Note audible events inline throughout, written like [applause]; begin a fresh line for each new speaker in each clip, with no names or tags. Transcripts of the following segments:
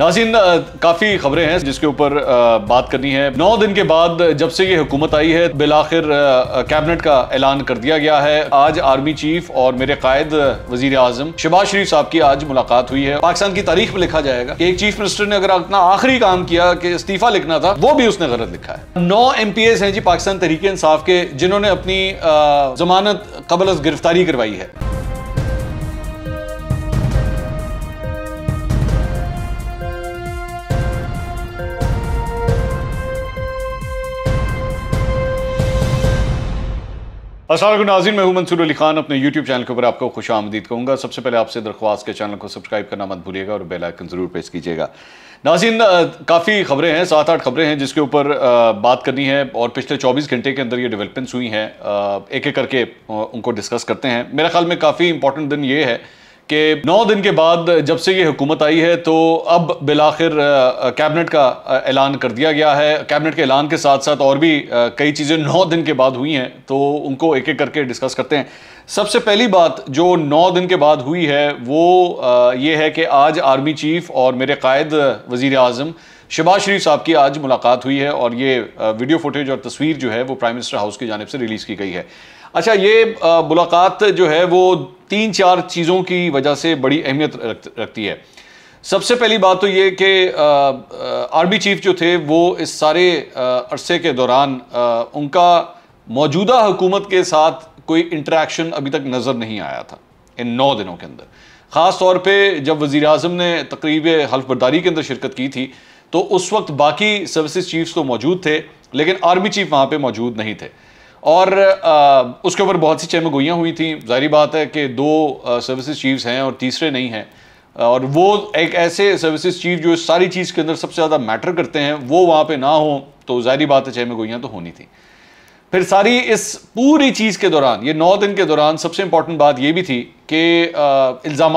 नाजिन काफ़ी खबरें हैं जिसके ऊपर बात करनी है नौ दिन के बाद जब से ये हुकूमत आई है बिल आखिर कैबिनेट का ऐलान कर दिया गया है आज आर्मी चीफ और मेरे कायद वजीर आजम शहबाज शरीफ साहब की आज मुलाकात हुई है पाकिस्तान की तारीख में लिखा जाएगा कि एक चीफ मिनिस्टर ने अगर अपना आखिरी काम किया कि इस्तीफा लिखना था वो भी उसने गलत लिखा है नौ एम पी एस हैं जी पाकिस्तान तरीके इंसाफ के जिन्होंने अपनी जमानत कबल गिरफ्तारी करवाई है असल नाजीन मैं मंसूर अली खान अपने यूट्यूब चैनल के ऊपर आपको खुश आमदीद कहूँगा सबसे पहले आपसे दरख्वास्त के चैनल को सब्सक्राइब करना मत भूलिएगा और बेल आइकन ज़रूर प्रेस कीजिएगा नाजिन काफ़ी खबरें हैं सात आठ खबरें हैं जिसके ऊपर बात करनी है और पिछले 24 घंटे के अंदर ये डेवलपमेंट्स हुई हैं एक एक करके उनको डिस्कस करते हैं मेरे ख्याल में काफ़ी इंपॉर्टेंट दिन ये है कि नौ दिन के बाद जब से ये हुकूमत आई है तो अब बिलाखिर कैबिनेट का ऐलान कर दिया गया है कैबिनेट के ऐलान के साथ साथ और भी कई चीज़ें नौ दिन के बाद हुई हैं तो उनको एक एक करके डिस्कस करते हैं सबसे पहली बात जो नौ दिन के बाद हुई है वो ये है कि आज आर्मी चीफ और मेरे कायद वज़ी अजम शबाज शरीफ साहब की आज मुलाकात हुई है और ये वीडियो फुटेज और तस्वीर जो है वो प्राइम मिनिस्टर हाउस की जानब से रिलीज़ की गई है अच्छा ये मुलाकात जो है वो तीन चार चीज़ों की वजह से बड़ी अहमियत रखती है सबसे पहली बात तो ये कि आर्मी चीफ जो थे वो इस सारे अरसे के दौरान आ, उनका मौजूदा हुकूमत के साथ कोई इंटरेक्शन अभी तक नज़र नहीं आया था इन नौ दिनों के अंदर ख़ास तौर पे जब वज़ी अजम ने तकरीब हल्फबरदारी के अंदर शिरकत की थी तो उस वक्त बाकी सर्विस चीफ्स तो मौजूद थे लेकिन आर्मी चीफ वहाँ पर मौजूद नहीं थे और आ, उसके ऊपर बहुत सी चमगोइयाँ हुई थी जारी बात है कि दो सर्विसेज चीफ्स हैं और तीसरे नहीं हैं और वो एक ऐसे सर्विसेज चीफ जो सारी चीज़ के अंदर सबसे ज़्यादा मैटर करते हैं वो वहाँ पे ना हो तो जारी बात है चमगोइयाँ तो होनी थी फिर सारी इस पूरी चीज़ के दौरान ये नौ दिन के दौरान सबसे इम्पॉर्टेंट बात ये भी थी कि इल्ज़ाम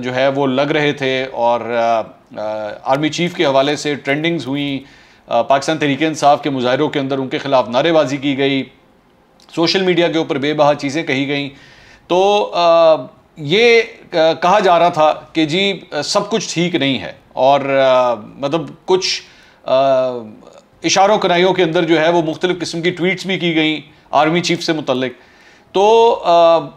जो है वो लग रहे थे और आ, आ, आर्मी चीफ के हवाले से ट्रेंडिंग्स हुई पाकिस्तान तहरीक इंसाफ के मुजाहरों के अंदर उनके खिलाफ नारेबाजी की गई सोशल मीडिया के ऊपर बेबहा चीज़ें कही गई तो आ, ये आ, कहा जा रहा था कि जी आ, सब कुछ ठीक नहीं है और आ, मतलब कुछ आ, इशारों कनाइयों के अंदर जो है वो मुख्तलिफ़ किस्म की ट्वीट्स भी की गई आर्मी चीफ से मुतलक तो आ,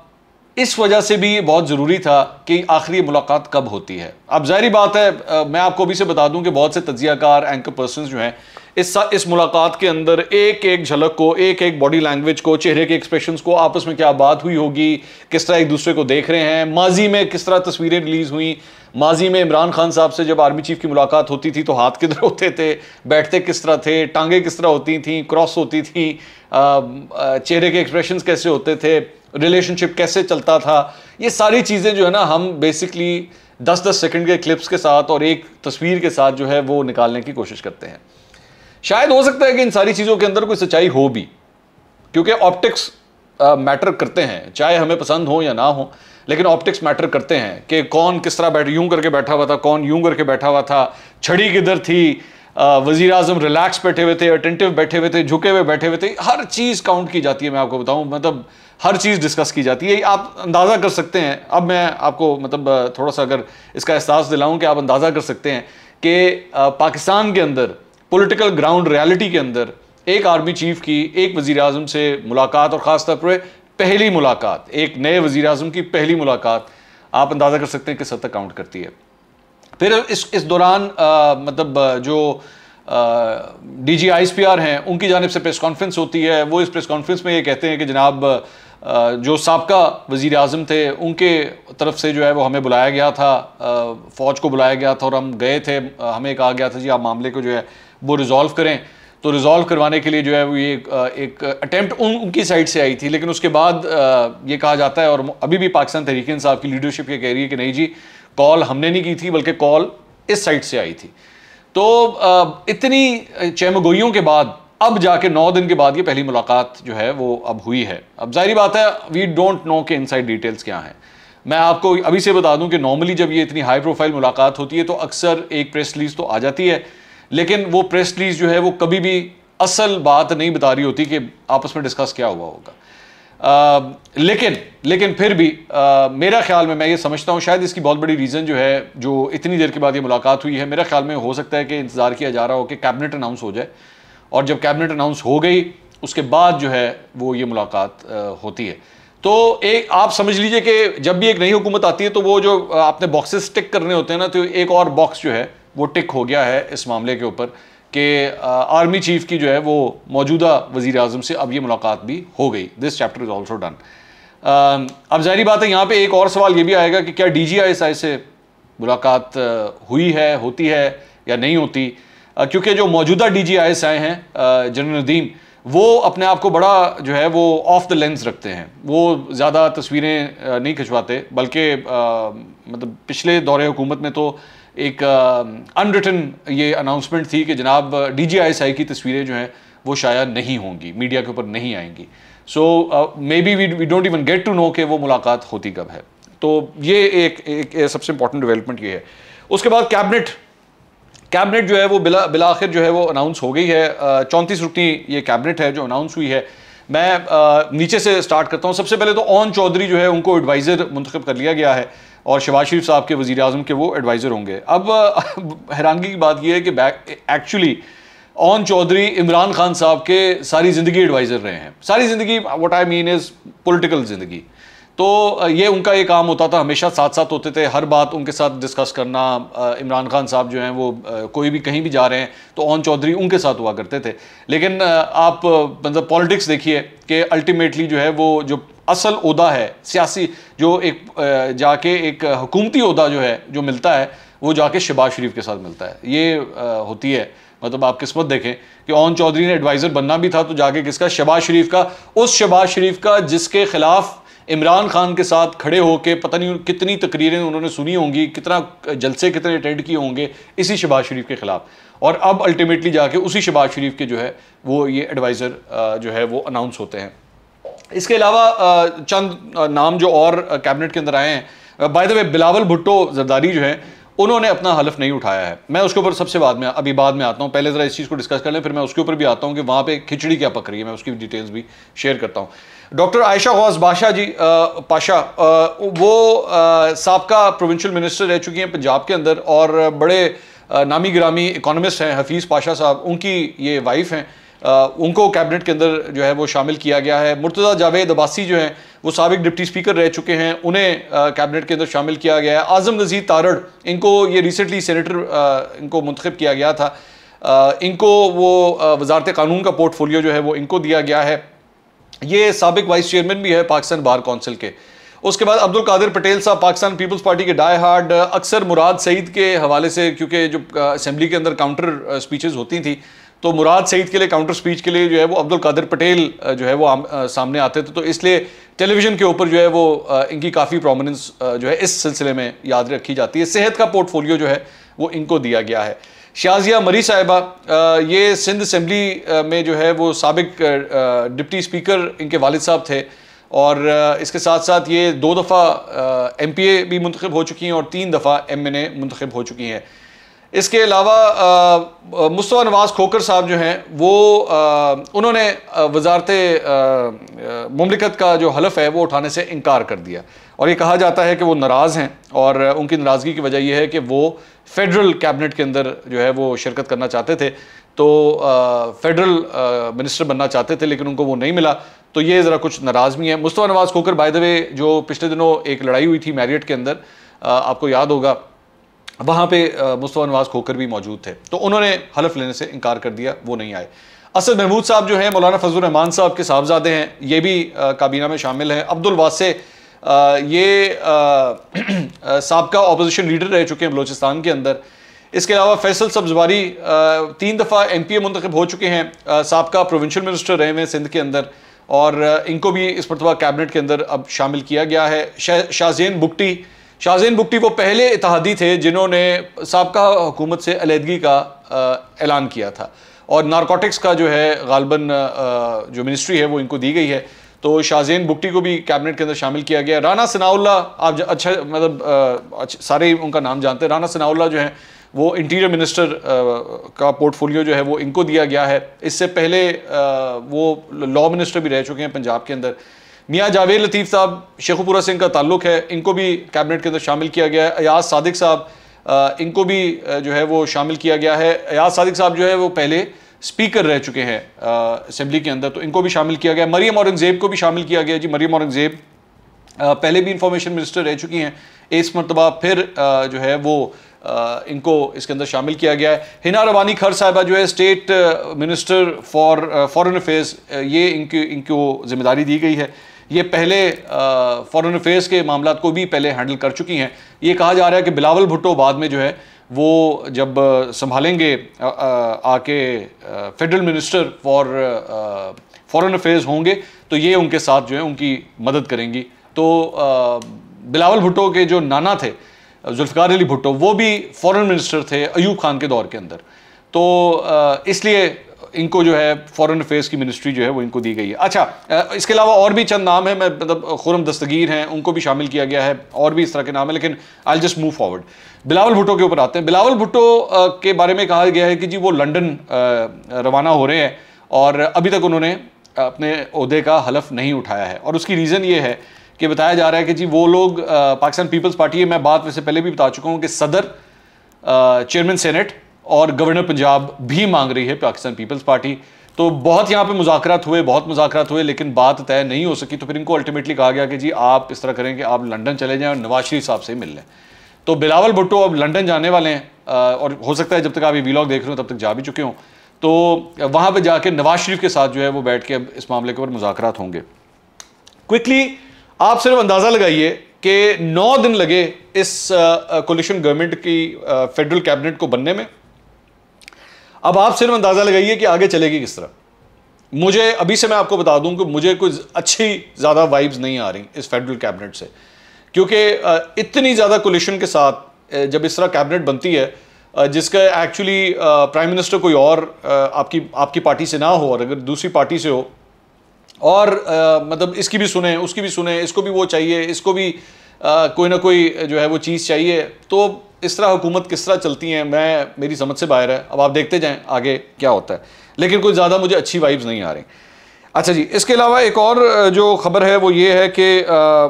इस वजह से भी बहुत ज़रूरी था कि आखिरी मुलाकात कब होती है अब जहरी बात है मैं आपको अभी से बता दूं कि बहुत से तजिया कार एंकर पर्सन जो हैं इस इस मुलाकात के अंदर एक एक झलक को एक एक बॉडी लैंग्वेज को चेहरे के एक्सप्रेशन को आपस में क्या बात हुई होगी किस तरह एक दूसरे को देख रहे हैं माजी में किस तरह तस्वीरें रिलीज हुई माजी में इमरान खान साहब से जब आर्मी चीफ की मुलाकात होती थी तो हाथ किधर होते थे बैठते किस तरह थे टांगे किस तरह होती थी क्रॉस होती थी चेहरे के एक्सप्रेशन कैसे होते थे रिलेशनशिप कैसे चलता था ये सारी चीज़ें जो है ना हम बेसिकली दस दस सेकेंड के क्लिप्स के साथ और एक तस्वीर के साथ जो है वो निकालने की कोशिश करते हैं शायद हो सकता है कि इन सारी चीज़ों के अंदर कोई सच्चाई हो भी क्योंकि ऑप्टिक्स मैटर करते हैं चाहे हमें पसंद हो या ना हो लेकिन ऑप्टिक्स मैटर करते हैं कि कौन किस तरह बैठ यूं करके बैठा हुआ था कौन यूं करके बैठा हुआ था छड़ी किधर थी वज़ी अजम रिलैक्स बैठे हुए थे अटेंटिव बैठे हुए थे झुके हुए बैठे हुए थे हर चीज़ काउंट की जाती है मैं आपको बताऊँ मतलब हर चीज़ डिस्कस की जाती है आप अंदाज़ा कर सकते हैं अब मैं आपको मतलब थोड़ा सा अगर इसका एहसास दिलाऊँ कि आप अंदाज़ा कर सकते हैं कि पाकिस्तान के अंदर पॉलिटिकल ग्राउंड रियलिटी के अंदर एक आर्मी चीफ की एक वज़ी अजम से मुलाकात और ख़ासतौर पर पहली मुलाकात एक नए वज़ी अजम की पहली मुलाकात आप अंदाज़ा कर सकते हैं किस हद तक काउंट करती है फिर इस इस दौरान मतलब जो D G I S P R हैं उनकी जानब से प्रेस कॉन्फ्रेंस होती है वो इस प्रेस कॉन्फ्रेंस में ये कहते हैं कि जनाब आ, जो सबका वज़ी अजम थे उनके तरफ से जो है वो हमें बुलाया गया था फ़ौज को बुलाया गया था और हम गए थे हमें कहा गया था जी आप मामले को जो है वो रिजॉल्व करें तो रिजॉल्व करवाने के लिए जो है वो ये एक अटैम्प्ट उन उनकी साइड से आई थी लेकिन उसके बाद ये कहा जाता है और अभी भी पाकिस्तान तहरीक साहब की लीडरशिप ये कह रही है कि नहीं जी कॉल हमने नहीं की थी बल्कि कॉल इस साइड से आई थी तो इतनी चैमगोइयों के बाद अब जाके नौ दिन के बाद ये पहली मुलाकात जो है वो अब हुई है अब जाहिर बात है वी डोंट नो के इनसाइड डिटेल्स क्या हैं मैं आपको अभी से बता दूं कि नॉर्मली जब ये इतनी हाई प्रोफाइल मुलाकात होती है तो अक्सर एक प्रेस रिलीज तो आ जाती है लेकिन वो प्रेस रिलीज जो है वो कभी भी असल बात नहीं बता रही होती कि आपस में डिस्कस क्या हुआ होगा आ, लेकिन लेकिन फिर भी आ, मेरा ख्याल में मैं ये समझता हूँ शायद इसकी बहुत बड़ी रीज़न जो है जो इतनी देर के बाद ये मुलाकात हुई है मेरा ख्याल में हो सकता है कि इंतज़ार किया जा रहा हो कि कैबिनेट अनाउंस हो जाए और जब कैबिनेट अनाउंस हो गई उसके बाद जो है वो ये मुलाकात आ, होती है तो एक आप समझ लीजिए कि जब भी एक नई हुकूमत आती है तो वो जो आपने बॉक्सेस टिक करने होते हैं ना तो एक और बॉक्स जो है वो टिक हो गया है इस मामले के ऊपर कि आर्मी चीफ की जो है वो मौजूदा वज़ी अजम से अब ये मुलाकात भी हो गई this chapter is also done अब जहरी बात है यहाँ पे एक और सवाल ये भी आएगा कि क्या डी जी आई आई से मुलाकात हुई है होती है या नहीं होती क्योंकि जो मौजूदा डी जी आई आई हैं जनरल नदीम वो अपने आप को बड़ा जो है वो ऑफ द लेंस रखते हैं वो ज़्यादा तस्वीरें नहीं खिंचवाते बल्कि मतलब पिछले दौरे हुकूमत में तो एक अनरिटन ये अनाउंसमेंट थी कि जनाब डी की तस्वीरें जो हैं वो शायद नहीं होंगी मीडिया के ऊपर नहीं आएंगी so maybe we we don't even get to know कि वो मुलाकात होती कब है तो ये एक, एक, एक सबसे इंपॉर्टेंट डेवलपमेंट ये है उसके बाद कैबिनेट कैबिनेट जो है वो बिला बिला आखिर जो है वो अनाउंस हो गई है चौंतीस रुकनी ये कैबिनेट है जो अनाउंस हुई है मैं आ, नीचे से स्टार्ट करता हूँ सबसे पहले तो ओन चौधरी जो है उनको एडवाइज़र मुंतखब कर लिया गया है और शबाज शरीफ साहब के वज़ी अजम के वो एडवाइज़र होंगे अब [laughs] हैरानगी की बात यह है कि बैक एक्चुअली ओन चौधरी इमरान खान साहब के सारी ज़िंदगी एडवाइज़र रहे हैं सारी ज़िंदगी what I mean is political ज़िंदगी तो ये उनका ये काम होता था हमेशा साथ साथ होते थे हर बात उनके साथ डिस्कस करना इमरान खान साहब जो हैं वो कोई भी कहीं भी जा रहे हैं तो ओन चौधरी उनके साथ हुआ करते थे लेकिन आप मतलब पॉलिटिक्स देखिए कि अल्टीमेटली जो है वो जो असल उहदा है सियासी जो एक जाके एक हुकूमती उहदा जो है जो मिलता है वो जाके शबाज शरीफ के साथ मिलता है ये होती है मतलब आप किस्मत देखें कि ओन चौधरी ने एडवाइज़र बनना भी था तो जाके किसका शबाज शरीफ का उस शबाज शरीफ का जिसके ख़िलाफ़ इमरान खान के साथ खड़े होकर पता नहीं कितनी तकरीरें उन्होंने सुनी होंगी कितना जलसे कितने अटेंड किए होंगे इसी शबाज शरीफ के ख़िलाफ़ और अब अल्टीमेटली जाके उसी शबाज शरीफ के जो है वो ये एडवाइज़र जो है वो अनाउंस होते हैं इसके अलावा चंद नाम जो और कैबिनेट के अंदर आए हैं by the way Bilawal Bhutto Zardari जो है उन्होंने अपना हलफ नहीं उठाया है मैं उसके ऊपर सबसे बाद में अभी बाद में आता हूँ पहले ज़रा इस चीज़ को डिस्कस कर लें फिर मैं उसके ऊपर भी आता हूँ कि वहाँ पे खिचड़ी क्या पक रही है मैं उसकी डिटेल्स भी शेयर करता हूँ डॉक्टर आयशा गौस बादशाह जी आ, पाशा आ, वो सबका प्रोविंशियल मिनिस्टर रह चुकी हैं पंजाब के अंदर और बड़े नामी ग्रामी इकोनॉमिस्ट हैं हफीज़ पाशा साहब उनकी ये वाइफ हैं उनको कैबिनेट के अंदर जो है वो शामिल किया गया है मुर्तज़ा जावेद अब्बासी जो हैं वो सबक डिप्टी स्पीकर रह चुके हैं उन्हें कैबिनेट के अंदर शामिल किया गया है आज़म नज़ीर तारड़ इनको ये रिसेंटली सेनेटर इनको मंतखब किया गया था आ, इनको वो वजारत कानून का पोर्टफोलियो जो है वो इनको दिया गया है ये सबक वाइस चेयरमैन भी है पाकिस्तान बार कौंसिल के उसके बाद अब्दुल कादिर पटेल साहब पाकिस्तान पीपल्स पार्टी के डाई हार्ड अक्सर मुराद सईद के हवाले से क्योंकि जो असम्बली के अंदर काउंटर स्पीचेज होती थी तो मुराद सईद के लिए काउंटर स्पीच के लिए जो है वो अब्दुल कादिर पटेल जो है वो आम, आ, सामने आते थे तो इसलिए टेलीविज़न के ऊपर जो है वो आ, इनकी काफ़ी प्रोमिनेंस जो है इस सिलसिले में याद रखी जाती है सेहत का पोर्टफोलियो जो है वो इनको दिया गया है शाजिया मरी साहिबा ये सिंध असम्बली में जो है वो सबक डिप्टी स्पीकर इनके वालद साहब थे और इसके साथ साथ ये दो दफ़ा एम पी ए भी मंतखब हो चुकी हैं और तीन दफ़ा एम एन ए मंतखब हो चुकी हैं इसके अलावा मुस्तफ़ा नवाज़ खोकर साहब जो हैं वो आ, उन्होंने वजारत ममलिकत का जो हलफ है वो उठाने से इनकार कर दिया और ये कहा जाता है कि वो नाराज़ हैं और उनकी नाराज़गी की वजह यह है कि वो फेडरल कैबिनेट के अंदर जो है वो शिरकत करना चाहते थे तो फेडरल मिनिस्टर बनना चाहते थे लेकिन उनको वो नहीं मिला तो ये ज़रा कुछ नाराज़ भी है Mustafa Nawaz Khokhar by the way जो पिछले दिनों एक लड़ाई हुई थी मैरियट के अंदर आ, आपको याद होगा वहाँ पे मुस्तफ़ा नवाज़ खोकर भी मौजूद थे तो उन्होंने हलफ लेने से इनकार कर दिया वो नहीं आए असद महमूद साहब जो हैं मौलाना फजल रहमान साहब के साहबजादे हैं ये भी काबीना में शामिल हैं अब्दुल वासे ये सबका अपोजिशन लीडर रह चुके हैं बलोचिस्तान के अंदर इसके अलावा फैसल सब्जवारी तीन दफ़ा एम पी ए मंतखब हो चुके हैं सबका प्रोविंशल मिनिस्टर रहे हुए सिंध के अंदर और इनको भी इस मरतबा कैबिनेट के अंदर अब शामिल किया गया है शाहजैन बुकटी शाहजैन बुकटी वो पहले इतिहादी थे जिन्होंने सबका हुकूमत से अलीहदगी का ऐलान किया था और नारकोटिक्स का जो है गालबन जो मिनिस्ट्री है वो इनको दी गई है तो शाहजैन बुकटी को भी कैबिनेट के अंदर शामिल किया गया राना सनाउल्ला आप अच्छा मतलब अच्छा, सारे उनका नाम जानते हैं राना सनाउल्ला जो है वो इंटीरियर मिनिस्टर uh, का पोर्टफोलियो जो है वो इनको दिया गया है इससे पहले uh, वो लॉ मिनिस्टर भी रह चुके हैं पंजाब के अंदर मियाँ जावेद लतीफ़ साहब शेखुपुरा सिंह का ताल्लुक है इनको भी कैबिनेट के अंदर शामिल किया गया है अयाज सादिक साहब uh, इनको भी जो है वो शामिल किया गया है अयाज सादिक साहब जो है वो पहले स्पीकर रह चुके हैं असम्बली के अंदर तो इनको भी शामिल किया गया मरीम औरंगज़ेब को भी शामिल किया गया जी मरीम औरंगज़ेब पहले भी इंफॉर्मेशन मिनिस्टर रह चुकी हैं इस मरतबा फिर आ, जो है वो इनको इसके अंदर शामिल किया गया है हिना रवानी खर साहबा जो है state minister for foreign affairs ये इनकी इनको जिम्मेदारी दी गई है ये पहले फॉरेन अफेयर्स के मामला को भी पहले हैंडल कर चुकी हैं ये कहा जा रहा है कि बिलावल भुट्टो बाद में जो है वो जब संभालेंगे आके federal minister for foreign affairs होंगे तो ये उनके साथ जो है उनकी मदद करेंगी तो बिलावल भुट्टो के जो नाना थे जुल्फ़ार अली भुट्टो वो भी फॉरेन मिनिस्टर थे अयूब खान के दौर के अंदर तो इसलिए इनको जो है फॉरेन अफेयर्स की मिनिस्ट्री जो है वो इनको दी गई है अच्छा इसके अलावा और भी चंद नाम है मैं मतलब खुरम दस्तगीर हैं उनको भी शामिल किया गया है और भी इस तरह के नाम है लेकिन I just move forward Bilawal Bhutto के ऊपर आते हैं बिलावल भुट्टो के बारे में कहा गया है कि जी वो लंडन रवाना हो रहे हैं और अभी तक उन्होंने अपने अहदे का हलफ नहीं उठाया है और उसकी रीज़न ये है कि बताया जा रहा है कि जी वो लोग पाकिस्तान पीपल्स पार्टी है मैं बात वैसे पहले भी बता चुका हूँ कि सदर चेयरमैन सेनेट और गवर्नर पंजाब भी मांग रही है पाकिस्तान पीपल्स पार्टी तो बहुत यहाँ पे मुजाकरात हुए बहुत मुजाकरात हुए लेकिन बात तय नहीं हो सकी तो फिर इनको अल्टीमेटली कहा गया कि जी आप इस तरह करें कि आप लंदन चले जाएं और नवाज शरीफ साहब से मिल लें तो बिलावल भुट्टो अब लंदन जाने वाले हैं और हो सकता है जब तक आप ये वीलॉग देख रहे हो तब तक जा भी चुके हों तो वहाँ पर जाके नवाज शरीफ के साथ जो है वो बैठ के अब इस मामले के ऊपर मुजाकर होंगे क्विकली आप सिर्फ अंदाज़ा लगाइए कि नौ दिन लगे इस कोलिशन गवर्नमेंट की फेडरल कैबिनेट को बनने में अब आप सिर्फ अंदाज़ा लगाइए कि आगे चलेगी किस तरह मुझे अभी से मैं आपको बता दूं कि मुझे कोई अच्छी ज़्यादा वाइब्स नहीं आ रही इस फेडरल कैबिनेट से क्योंकि इतनी ज़्यादा कोलिशन के साथ जब इस तरह कैबिनेट बनती है जिसका एक्चुअली प्राइम मिनिस्टर कोई और आपकी आपकी पार्टी से ना हो और अगर दूसरी पार्टी से हो और आ, मतलब इसकी भी सुने उसकी भी सुने इसको भी वो चाहिए इसको भी आ, कोई ना कोई जो है वो चीज़ चाहिए तो इस तरह हुकूमत किस तरह चलती है मैं मेरी समझ से बाहर है अब आप देखते जाएं आगे क्या होता है लेकिन कुछ ज़्यादा मुझे अच्छी वाइब्स नहीं आ रही अच्छा जी इसके अलावा एक और जो खबर है वो ये है कि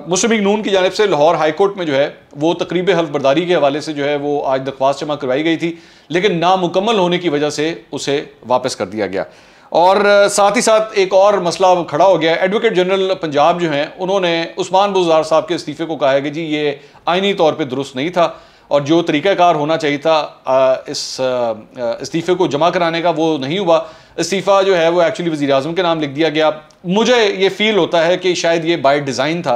मुस्लिम लीग नून की जानब से लाहौर हाईकोर्ट में जो है वो तकरीब बर्दारी के हवाले से जो है वो आज दरख्वास्त जमा करवाई गई थी लेकिन नामुकम्मल होने की वजह से उसे वापस कर दिया गया और साथ ही साथ एक और मसला खड़ा हो गया एडवोकेट जनरल पंजाब जो हैं उन्होंने उस्मान बुजार साहब के इस्तीफ़े को कहा है कि जी ये आइनी तौर पर दुरुस्त नहीं था और जो तरीक़ाकार होना चाहिए था इस इस्तीफ़े को जमा कराने का वो नहीं हुआ इस्तीफ़ा जो है वो एक्चुअली वज़ी अजम के नाम लिख दिया गया मुझे ये फ़ील होता है कि शायद ये बाई डिज़ाइन था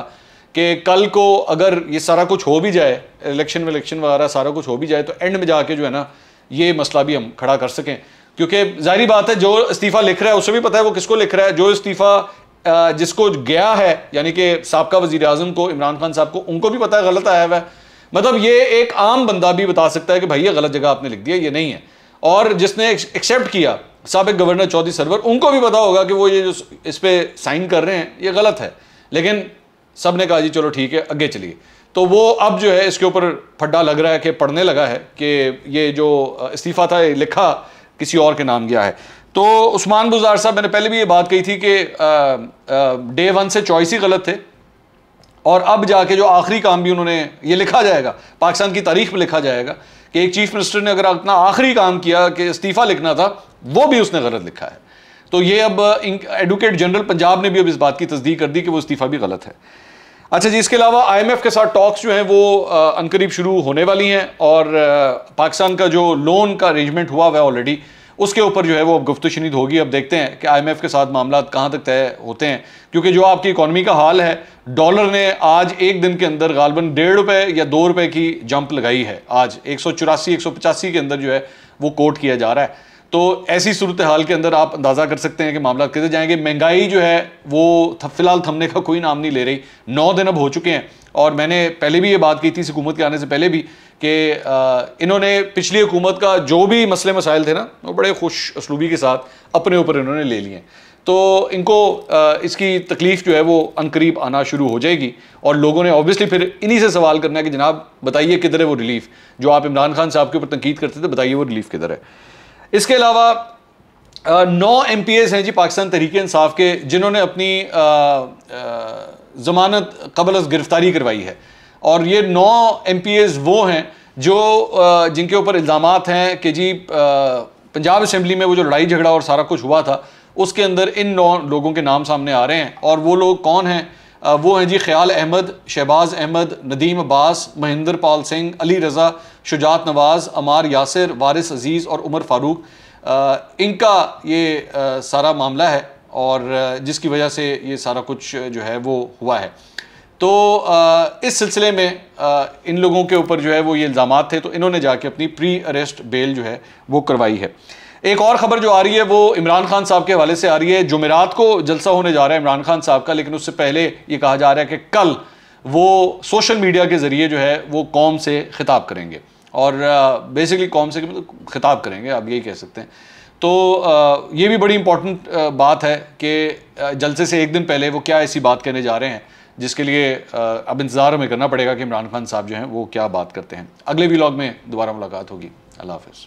कि कल को अगर ये सारा कुछ हो भी जाए इलेक्शन वलेक्शन वगैरह सारा कुछ हो भी जाए तो एंड में जाके जो है ना ये मसला भी हम खड़ा कर सकें क्योंकि जाहरी बात है जो इस्तीफ़ा लिख रहा है उसे भी पता है वो किसको लिख रहा है जो इस्तीफ़ा जिसको गया है यानी कि सबका वजी अजम को इमरान खान साहब को उनको भी पता है गलत आया हुआ है मतलब ये एक आम बंदा भी बता सकता है कि भाई ये गलत जगह आपने लिख दिया ये नहीं है और जिसने एक्सेप्ट किया सबक गवर्नर चौधरी सरवर उनको भी पता होगा कि वो ये जो इस पर साइन कर रहे हैं ये गलत है लेकिन सब ने कहा जी चलो ठीक है आगे चलिए तो वो अब जो है इसके ऊपर फड्डा लग रहा है कि पढ़ने लगा है कि ये जो इस्तीफ़ा था लिखा किसी और के नाम गया है तो उस्मान बुजार साहब मैंने पहले भी ये बात कही थी कि डे वन से चॉइस ही गलत थे और अब जाके जो आखिरी काम भी उन्होंने ये लिखा जाएगा पाकिस्तान की तारीख में लिखा जाएगा कि एक चीफ मिनिस्टर ने अगर अपना आखिरी काम किया कि इस्तीफ़ा लिखना था वो भी उसने गलत लिखा है तो ये अब एडवोकेट जनरल पंजाब ने भी अब इस बात की तस्दीक कर दी कि वो इस्तीफ़ा भी गलत है अच्छा जी इसके अलावा आईएमएफ के साथ टॉक्स जो हैं वो अनकरीब शुरू होने वाली हैं और पाकिस्तान का जो लोन का अरेंजमेंट हुआ हुआ है ऑलरेडी उसके ऊपर जो है वो अब गुफ्त शनिद होगी अब देखते हैं कि आईएमएफ के साथ मामला कहाँ तक तय होते हैं क्योंकि जो आपकी इकॉनमी का हाल है डॉलर ने आज एक दिन के अंदर गालबन डेढ़ रुपये या दो रुपये की जंप लगाई है आज एक सौ चौरासी एक सौ पचासी के अंदर जो है वो कोट किया जा रहा है तो ऐसी सूरत हाल के अंदर आप अंदाज़ा कर सकते हैं कि मामला कैसे जाएंगे महंगाई जो है वो फिलहाल थमने का कोई नाम नहीं ले रही नौ दिन अब हो चुके हैं और मैंने पहले भी ये बात की थी इस हुकूमत के आने से पहले भी कि इन्होंने पिछली हुकूमत का जो भी मसले मसाइल थे ना वो बड़े खुश असलूबी के साथ अपने ऊपर इन्होंने ले लिए तो इनको इसकी तकलीफ़ जो है वो अनकरीब आना शुरू हो जाएगी और लोगों ने ऑब्वियसली फिर इन्हीं से सवाल करना है कि जनाब बताइए किधर है वो रिलीफ जो आप इमरान खान साहब के ऊपर तनकीद करते थे बताइए वो रिलीफ किधर है इसके अलावा नौ एम हैं जी पाकिस्तान तहरीक इंसाफ के जिन्होंने अपनी आ, आ, जमानत कबल गिरफ्तारी करवाई है और ये नौ एम वो हैं जो आ, जिनके ऊपर इल्ज़ाम हैं कि जी पंजाब असम्बली में वो जो लड़ाई झगड़ा और सारा कुछ हुआ था उसके अंदर इन नौ लोगों के नाम सामने आ रहे हैं और वो लोग कौन हैं वो हैं जी ख्याल अहमद शहबाज अहमद नदीम अब्बास महेंद्र पाल सिंह अली रज़ा शुजात नवाज़ अमार यासिर वारिस अज़ीज़ और उमर फ़ारूक इनका ये सारा मामला है और जिसकी वजह से ये सारा कुछ जो है वो हुआ है तो इस सिलसिले में इन लोगों के ऊपर जो है वो ये इल्ज़ाम थे तो इन्होंने जाके अपनी प्री अरेस्ट बेल जो है वो करवाई है एक और खबर जो आ रही है वो इमरान खान साहब के हवाले से आ रही है जुमेरात को जलसा होने जा रहा है इमरान खान साहब का लेकिन उससे पहले ये कहा जा रहा है कि कल वो सोशल मीडिया के ज़रिए जो है वो कौम से खिताब करेंगे और बेसिकली कौम से मतलब खिताब करेंगे आप यही कह सकते हैं तो ये भी बड़ी इंपॉर्टेंट बात है कि जलसे से एक दिन पहले वो क्या ऐसी बात कहने जा रहे हैं जिसके लिए अब इंतज़ार हमें करना पड़ेगा कि इमरान खान साहब जो हैं वो क्या बात करते हैं अगले व्लॉग में दोबारा मुलाकात होगी अल्लाह हाफिज़